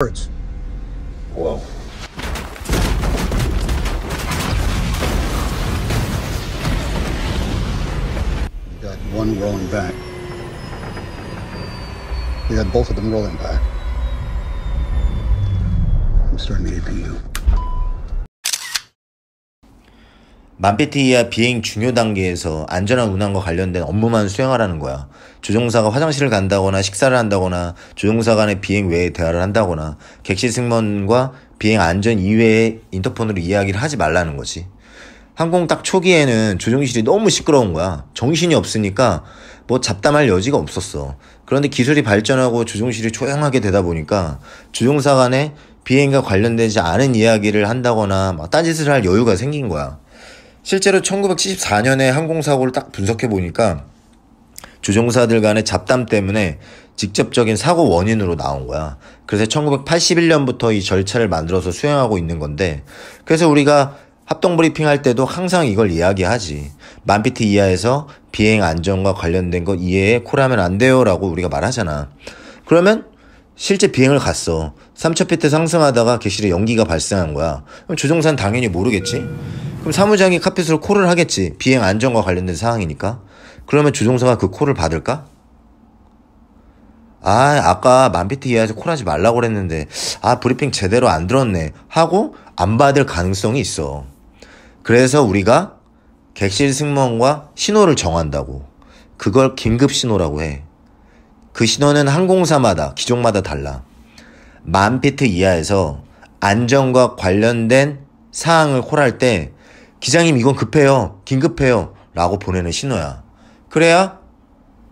Whoa. We got one rolling back. We got both of them rolling back. I'm starting to APU. you. 맘페티이 비행 중요 단계에서 안전한 운항과 관련된 업무만 수행하라는 거야. 조종사가 화장실을 간다거나 식사를 한다거나 조종사 간의 비행 외에 대화를 한다거나 객실 승무원과 비행 안전 이외에 인터폰으로 이야기를 하지 말라는 거지. 항공 딱 초기에는 조종실이 너무 시끄러운 거야. 정신이 없으니까 뭐 잡담할 여지가 없었어. 그런데 기술이 발전하고 조종실이 조용하게 되다 보니까 조종사 간에 비행과 관련되지 않은 이야기를 한다거나 막 딴짓을 할 여유가 생긴 거야. 실제로 1974년에 항공사고를 딱 분석해 보니까 조종사들 간의 잡담 때문에 직접적인 사고 원인으로 나온 거야. 그래서 1981년부터 이 절차를 만들어서 수행하고 있는 건데, 그래서 우리가 합동 브리핑 할 때도 항상 이걸 이야기하지. 만 피트 이하에서 비행 안전과 관련된 거 이해에 콜하면 안 돼요라고 우리가 말하잖아. 그러면 실제 비행을 갔어. 3,000피트 상승하다가 객실에 연기가 발생한 거야. 그럼 조종사는 당연히 모르겠지. 그럼 사무장이 카펫으로 콜을 하겠지. 비행 안전과 관련된 사항이니까. 그러면 주종사가그 콜을 받을까? 아, 아까 만피트 이하에서 콜하지 말라고 그랬는데, 아, 브리핑 제대로 안 들었네. 하고, 안 받을 가능성이 있어. 그래서 우리가 객실 승무원과 신호를 정한다고. 그걸 긴급 신호라고 해. 그 신호는 항공사마다, 기종마다 달라. 만피트 이하에서 안전과 관련된 사항을 콜할 때 기장님 이건 급해요. 긴급해요. 라고 보내는 신호야. 그래야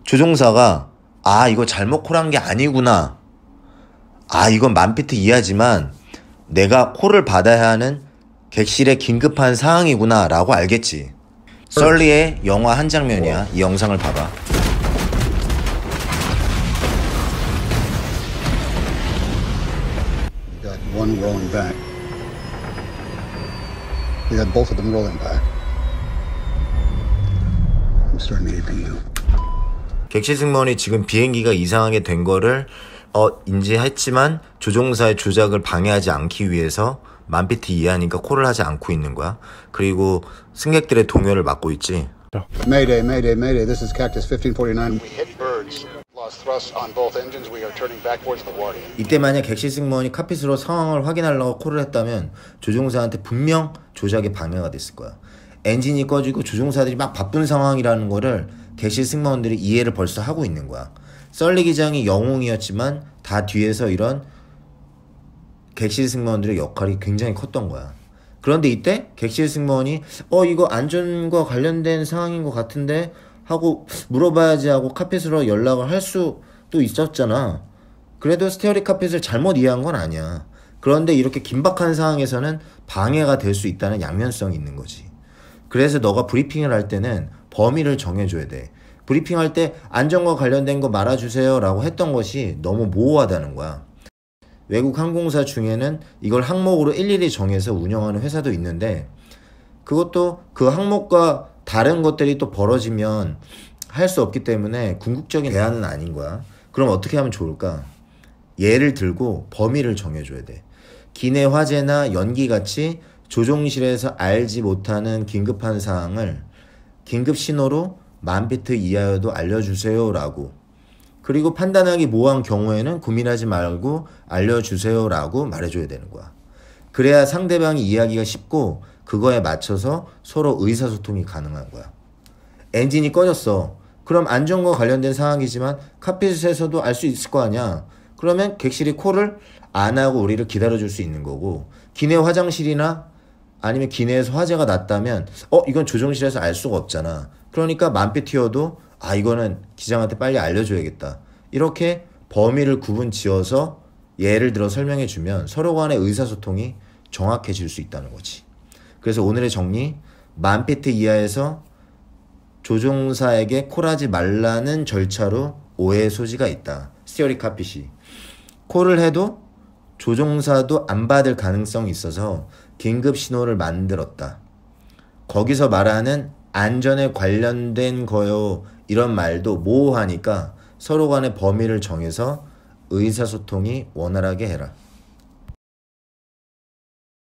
조종사가 아 이거 잘못 콜한 게 아니구나. 아 이건 만피트 이하지만 내가 콜을 받아야 하는 객실의 긴급한 상황이구나 라고 알겠지. 썰리의 영화 한 장면이야. 이 영상을 봐봐. o rolling back. We had both of them rolling back. I'm starting to get you. 객실 승무원이 지금 비행기가 이상하게 된 거를 어, 인지했지만 조종사의 조작을 방해하지 않기 위해서 만피트 이해하니까 콜을 하지 않고 있는 거야. 그리고 승객들의 동요를 막고 있지. Mayday, Mayday, Mayday. This is Cactus 1549. We hit birds. 이때 만약 객실 승무원이 카핏으로 상황을 확인하려고 콜을 했다면 조종사한테 분명 조작의 방해가 됐을 거야. 엔진이 꺼지고 조종사들이 막 바쁜 상황이라는 거를 객실 승무원들이 이해를 벌써 하고 있는 거야. 썰리 기장이 영웅이었지만 다 뒤에서 이런 객실 승무원들의 역할이 굉장히 컸던 거야. 그런데 이때 객실 승무원이 어 이거 안전과 관련된 상황인 것 같은데 하고 물어봐야지 하고 카펫으로 연락을 할 수도 있었잖아. 그래도 스테어리 카펫을 잘못 이해한 건 아니야. 그런데 이렇게 긴박한 상황에서는 방해가 될 수 있다는 양면성이 있는 거지. 그래서 너가 브리핑을 할 때는 범위를 정해줘야 돼. 브리핑할 때 안전과 관련된 거 말아주세요 라고 했던 것이 너무 모호하다는 거야. 외국 항공사 중에는 이걸 항목으로 일일이 정해서 운영하는 회사도 있는데 그것도 그 항목과 다른 것들이 또 벌어지면 할 수 없기 때문에 궁극적인 대안은 아닌 거야. 그럼 어떻게 하면 좋을까? 예를 들고 범위를 정해줘야 돼. 기내 화재나 연기 같이 조종실에서 알지 못하는 긴급한 사항을 긴급 신호로 만 비트 이하여도 알려주세요라고. 그리고 판단하기 모호한 경우에는 고민하지 말고 알려주세요라고 말해줘야 되는 거야. 그래야 상대방이 이해하기가 쉽고 그거에 맞춰서 서로 의사소통이 가능한 거야. 엔진이 꺼졌어. 그럼 안전과 관련된 상황이지만 카펫에서도 알 수 있을 거 아니야. 그러면 객실이 콜을 안 하고 우리를 기다려줄 수 있는 거고 기내 화장실이나 아니면 기내에서 화재가 났다면 어 이건 조정실에서 알 수가 없잖아. 그러니까 만피 튀어도 아 이거는 기장한테 빨리 알려줘야겠다. 이렇게 범위를 구분 지어서 예를 들어 설명해주면 서로 간의 의사소통이 정확해질 수 있다는 거지. 그래서 오늘의 정리 만 피트 이하에서 조종사에게 콜하지 말라는 절차로 오해 소지가 있다. 스티어리 카피시. 콜을 해도 조종사도 안 받을 가능성이 있어서 긴급 신호를 만들었다. 거기서 말하는 안전에 관련된 거요 이런 말도 모호하니까 서로 간의 범위를 정해서 의사소통이 원활하게 해라.